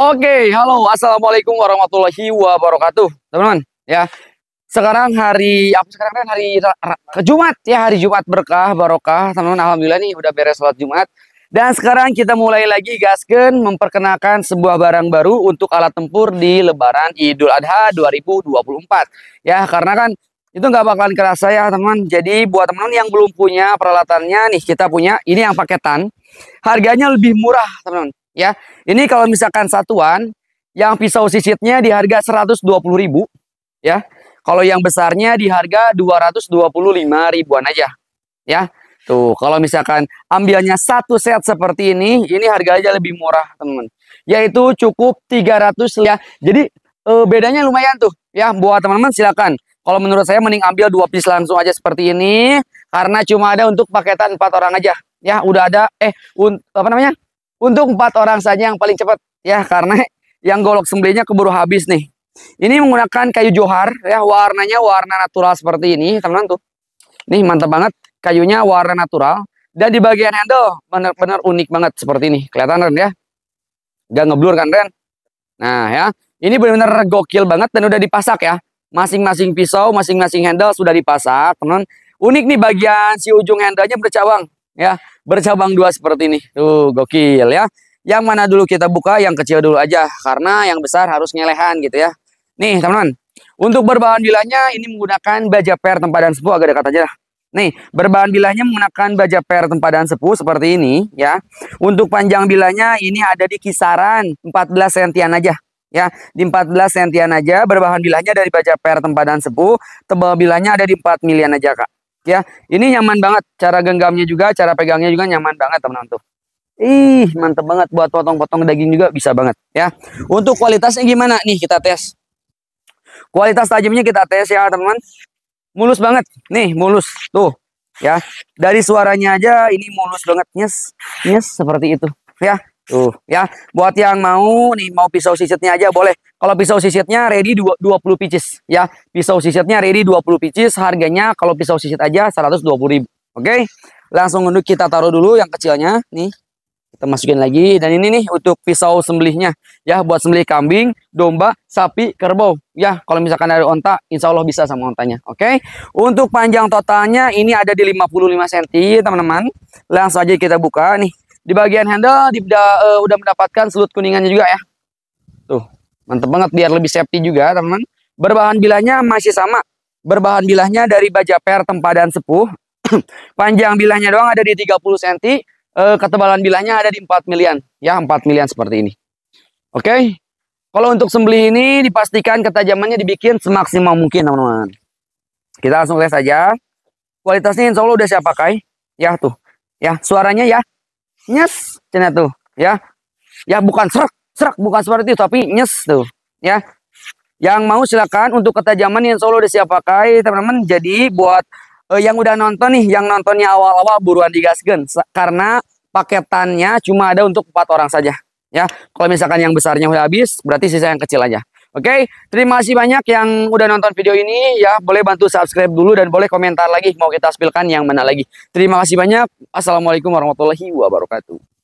Oke, okay, halo, assalamualaikum warahmatullahi wabarakatuh, teman-teman. Ya, sekarang hari apa sekarang kan hari Jumat ya, hari Jumat berkah barokah, teman-teman. Alhamdulillah nih udah beres sholat Jumat. Dan sekarang kita mulai lagi gasken memperkenalkan sebuah barang baru untuk alat tempur di Lebaran Idul Adha 2024. Ya, karena kan itu nggak bakalan kerasa ya teman. Jadi buat teman-teman yang belum punya peralatannya nih kita punya ini yang paketan. Harganya lebih murah teman-teman ya. Ini kalau misalkan satuan yang pisau sisitnya di harga 120.000 ya. Kalau yang besarnya di harga 225 ribuan aja. Ya. Tuh, kalau misalkan ambilnya satu set seperti ini, ini harganya lebih murah, teman. Yaitu cukup 300 ya. Jadi e, bedanya lumayan tuh ya buat teman-teman silakan. Kalau menurut saya mending ambil dua piece langsung aja seperti ini karena cuma ada untuk paketan empat orang aja. Ya, udah ada eh un, apa namanya? Untuk empat orang saja yang paling cepat ya karena yang golok sembelihnya keburu habis nih. Ini menggunakan kayu johar ya warnanya warna natural seperti ini teman-teman tuh. Nih mantap banget kayunya warna natural dan di bagian handle benar-benar unik banget seperti ini kelihatan Ren ya. Gak ngeblur kan Ren? Nah ya ini benar-benar gokil banget dan udah dipasak ya. Masing-masing pisau, masing-masing handle sudah dipasak teman. Unik nih bagian si ujung handlenya bercabang ya bercabang dua seperti ini. Tuh, gokil ya. Yang mana dulu kita buka, yang kecil dulu aja. Karena yang besar harus ngelehan gitu ya. Nih, teman-teman. Untuk berbahan bilahnya, ini menggunakan baja per tempadan sepuh agak dekat aja lah. Nih, berbahan bilahnya menggunakan baja per tempadan sepuh seperti ini ya. Untuk panjang bilahnya ini ada di kisaran 14 sentian aja ya. Di 14 sentian aja berbahan bilahnya dari baja per tempadan sepuh, tebal bilahnya ada di 4 milian aja, Kak ya. Ini nyaman banget. Cara genggamnya juga, cara pegangnya juga nyaman banget teman-teman tuh. Ih, mantep banget buat potong-potong daging juga bisa banget ya. Untuk kualitasnya gimana nih kita tes. Kualitas tajamnya kita tes ya teman-teman. Mulus banget. Nih, mulus. Tuh. Ya. Dari suaranya aja ini mulus banget. Nyes, nyes seperti itu ya. Tuh, ya. Buat yang mau nih mau pisau sisitnya aja boleh. Kalau pisau sisitnya ready 20 pieces ya. Pisau sisitnya ready 20 pieces, harganya kalau pisau sisit aja ribu. Oke. Langsung untuk kita taruh dulu yang kecilnya nih. Kita masukin lagi dan ini nih untuk pisau sembelihnya ya buat sembelih kambing, domba, sapi, kerbau. Ya, kalau misalkan ada onta, insya Allah bisa sama ontanya. Oke. Untuk panjang totalnya ini ada di 55 cm, teman-teman. Langsung aja kita buka nih di bagian handle di, uh, udah mendapatkan selut kuningannya juga ya. Tuh, mantep banget biar lebih safety juga teman-teman. Berbahan bilahnya masih sama. Berbahan bilahnya dari baja per tempadan sepuh. Panjang bilahnya doang ada di 30 cm. Uh, ketebalan bilahnya ada di 4 milian. Ya, 4 milian seperti ini. Oke. Okay? Kalau untuk sembeli ini dipastikan ketajamannya dibikin semaksimal mungkin teman-teman. Kita langsung lihat saja. Kualitasnya insya Allah udah saya pakai. Ya tuh. Ya suaranya ya nyes cina tuh ya ya bukan serak serak bukan seperti itu tapi nyes tuh ya yang mau silakan untuk ketajaman yang solo disiap pakai teman-teman jadi buat eh, yang udah nonton nih yang nontonnya awal-awal buruan digaskan karena paketannya cuma ada untuk empat orang saja ya kalau misalkan yang besarnya udah habis berarti sisa yang kecil aja Oke, okay? terima kasih banyak yang udah nonton video ini ya. Boleh bantu subscribe dulu dan boleh komentar lagi mau kita tampilkan yang mana lagi. Terima kasih banyak. Assalamualaikum warahmatullahi wabarakatuh.